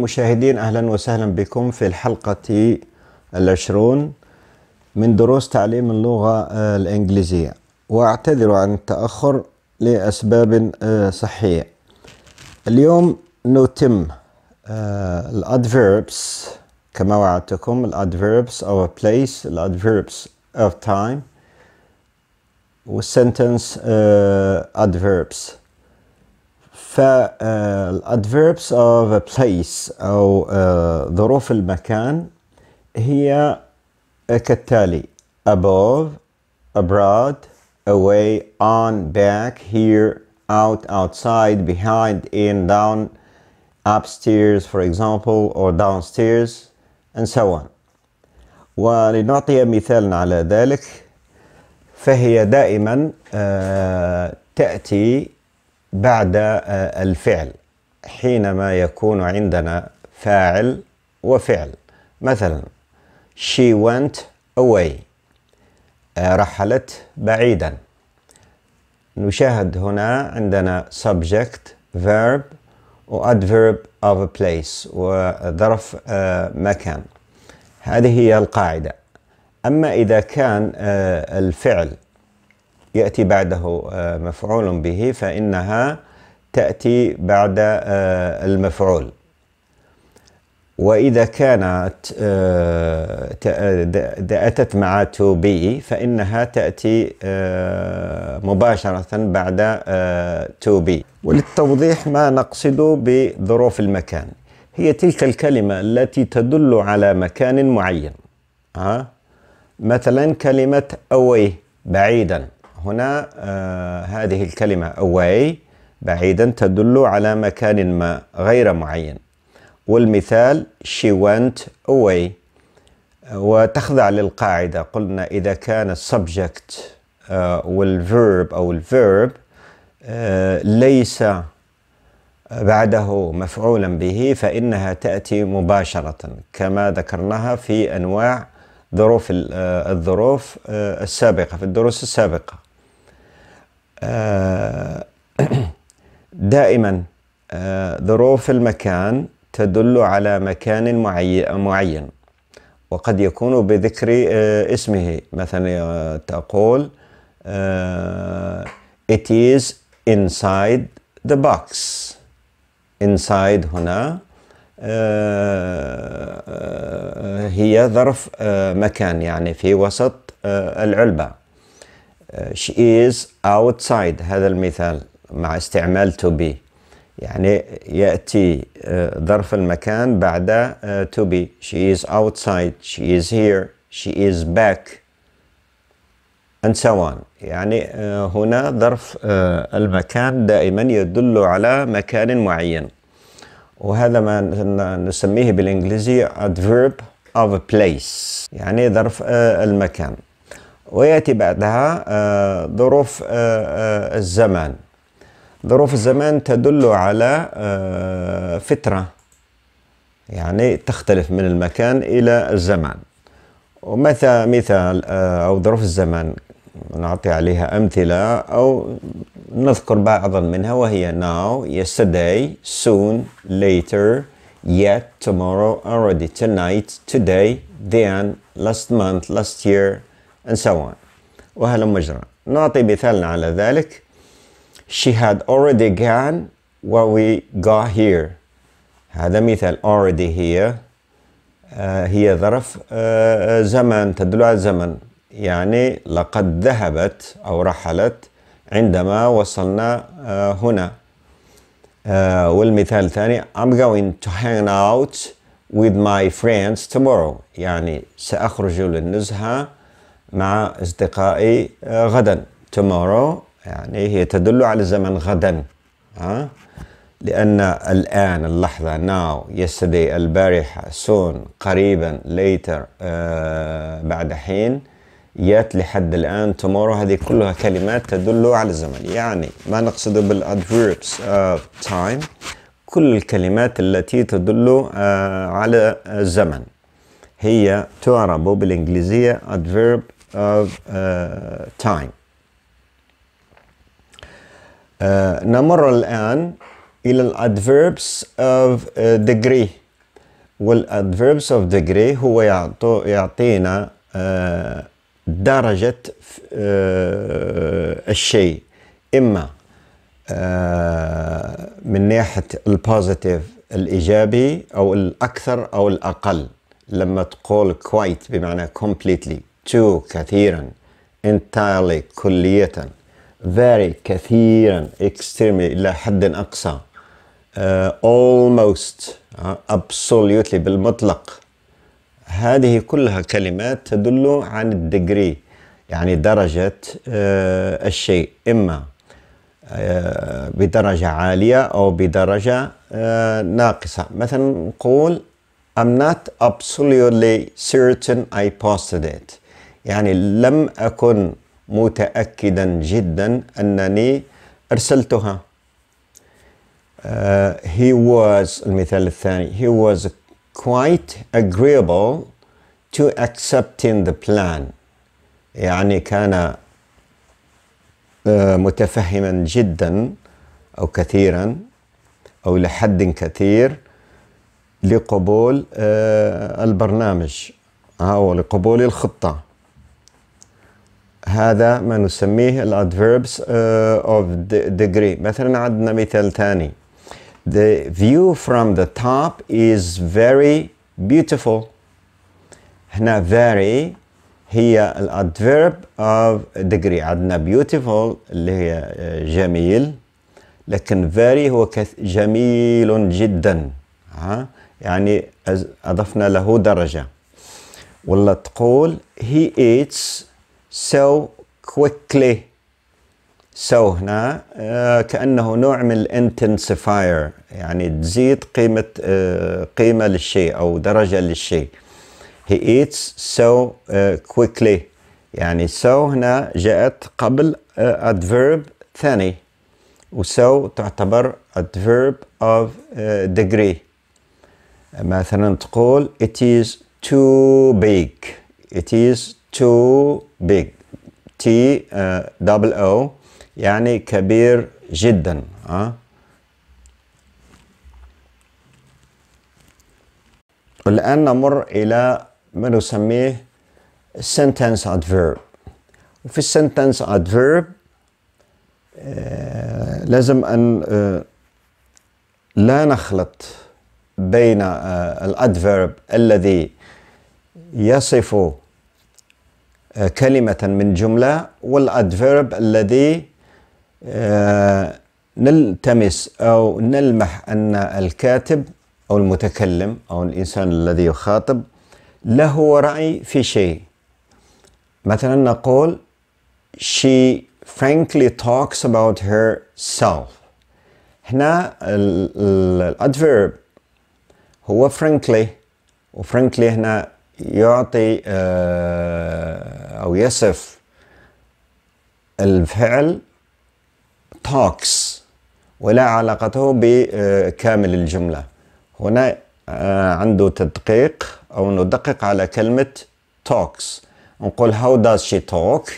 المشاهدين أهلا وسهلا بكم في الحلقة العشرون من دروس تعليم اللغة الإنجليزية وأعتذر عن التأخر لأسباب آه، صحية اليوم نتم آه، الأدفيربس كما وعدتكم الأدفيربس of a place الادverbs of time والسنتنس آه، adverbs فالادفيربس اوف بليس او ظروف المكان هي كالتالي above abroad away on back here out outside behind in down upstairs for example or downstairs and so on ولنعطي مثالا على ذلك فهي دائما تأتي بعد آه، الفعل حينما يكون عندنا فاعل وفعل مثلا she went away آه، رحلت بعيدا نشاهد هنا عندنا subject verb وadverb of a place وظرف آه، مكان هذه هي القاعدة أما إذا كان الفعل يأتي بعده آه، مفعول به فإنها تأتي بعد آه، المفعول وإذا كانت آه، أتت مع تو بي فإنها تأتي مباشرة بعد تو بي وللتوضيح ما نقصد بظروف المكان هي تلك الكلمة التي تدل على مكان معين مثلا كلمة أوي بعيدا هنا آه، هذه الكلمة away بعيدا تدل على مكان ما غير معين والمثال she went away آه، وتخضع للقاعدة قلنا إذا كان subject آه، والverb أو الverb ليس بعده مفعولا به فإنها تأتي مباشرة كما ذكرناها في أنواع ظروف الظروف السابقة في الدروس السابقة آه، دائما آه، ظروف المكان تدل على مكان معين وقد يكون بذكر آه، اسمه مثلا تقول it is inside the box inside هنا هي ظرف مكان يعني في وسط العلبه Uh, she is outside هذا المثال مع استعمال to be يعني يأتي uh, ظرف المكان بعد uh, to be she is outside she is here she is back and so on يعني هنا ظرف المكان دائما يدل على مكان معين وهذا ما نسميه بالإنجليزية adverb of place يعني ظرف المكان ويأتي بعدها آه، ظروف آه، آه، الزمان ظروف الزمان تدل على فترة يعني تختلف من المكان إلى الزمان ومثل مثال أو ظروف الزمان نعطي عليها أمثلة أو نذكر بعضا منها وهي now, yesterday, soon, later, yet, tomorrow, already, tonight, today, then, last month, last year, and so on وهل مجرى نعطي مثالنا على ذلك she had already gone where we got here هذا مثال already here آه هي ظرف آه, آه، زمن تدل على زمن يعني لقد ذهبت أو رحلت عندما وصلنا آه هنا آه، والمثال الثاني I'm going to hang out with my friends tomorrow يعني سأخرج للنزهة مع أصدقائي آه، غدا tomorrow يعني هي تدل على الزمن غدا ها آه؟ لأن الآن اللحظة now yesterday البارحة soon قريبا later آه بعد حين يات لحد الآن tomorrow هذه كلها كلمات تدل على الزمن يعني ما نقصده بالadverbs of time كل الكلمات التي تدل آه على الزمن هي تعرب بالإنجليزية adverb of uh, time. Uh, نمر الآن إلى ال adverbs of uh, degree وال adverbs of degree هو يعطو يعطينا uh, درجة uh, الشيء إما uh, من ناحية البوزيتيف الإيجابي أو الأكثر أو الأقل لما تقول quite بمعنى completely too كثيرا entirely كلية very كثيرا extremely إلى حد أقصى uh, almost uh, absolutely بالمطلق هذه كلها كلمات تدل عن الدجري يعني درجة uh, الشيء إما uh, بدرجة عالية أو بدرجة uh, ناقصة مثلا نقول I'm not absolutely certain I posted it يعني لم أكن متأكدا جدا أنني أرسلتها uh, he was المثال الثاني he was quite agreeable to accepting the plan يعني كان uh, متفهما جدا أو كثيرا أو لحد كثير لقبول uh, البرنامج أو آه، لقبول الخطة هذا ما نسميه الادفيربس اوف ديجري مثلا عندنا مثال ثاني The view from the top is very beautiful هنا very هي الادفيرب اوف degree عندنا beautiful اللي هي آه، جميل لكن very هو جميل جدا ها يعني اضفنا له درجه ولا تقول he eats so quickly so هنا آه، كأنه نوع من الانتنسيفاير يعني تزيد قيمة آه، قيمة للشيء أو درجة للشيء he eats so آه، quickly يعني so هنا جاءت قبل adverb ثاني و so تعتبر adverb of degree مثلا تقول it is too big it is too big T دبل uh, O يعني كبير جدا اه الآن نمر إلى ما نسميه sentence adverb وفي sentence adverb آه، لازم أن آه، لا نخلط بين آه الادفيرب الذي يصف آه، كلمة من جملة والأدفيرب الذي آه، نلتمس أو نلمح أن الكاتب أو المتكلم أو الإنسان الذي يخاطب له رأي في شيء مثلا نقول she frankly talks about herself هنا الأدفيرب هو frankly وفرانكلي هنا يعطي آه، أو يصف الفعل talks ولا علاقته بكامل الجملة هنا آه، عنده تدقيق أو ندقق على كلمة talks نقول how does she talk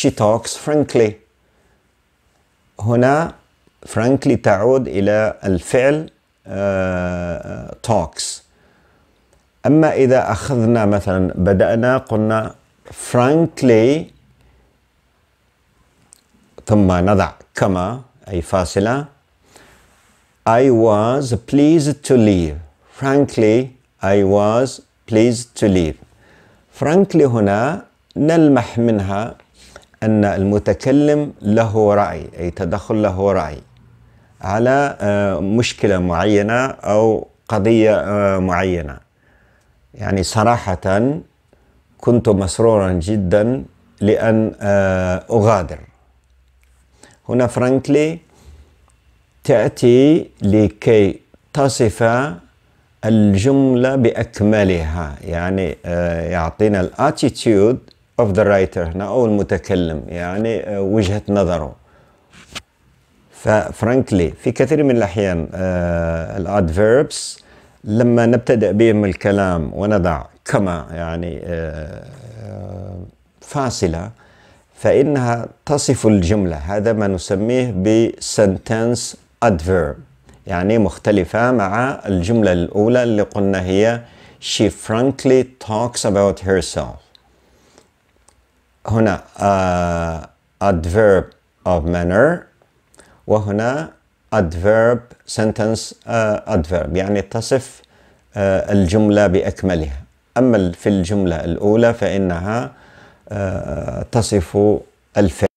she talks frankly هنا frankly تعود إلى الفعل آه، talks أما إذا أخذنا مثلا بدأنا قلنا frankly ثم نضع كما أي فاصلة I was pleased to leave frankly I was pleased to leave frankly هنا نلمح منها أن المتكلم له رأي أي تدخل له رأي على آه، مشكلة معينة أو قضية آه، معينة يعني صراحة كنت مسرورا جدا لأن آه، أغادر هنا فرانكلي تأتي لكي تصف الجملة بأكملها يعني آه، يعطينا الاتيتيود اوف ذا رايتر هنا أو المتكلم يعني آه، وجهة نظره ففرانكلي في كثير من الأحيان الادفيربس لما نبتدأ بهم الكلام ونضع كما يعني آه، فاصلة فإنها تصف الجملة هذا ما نسميه بسنتنس adverb يعني مختلفة مع الجملة الأولى اللي قلنا هي she frankly talks about herself هنا uh, adverb of manner وهنا adverb sentence uh, adverb يعني تصف uh, الجملة بأكملها أما في الجملة الأولى فإنها uh, تصف الفعل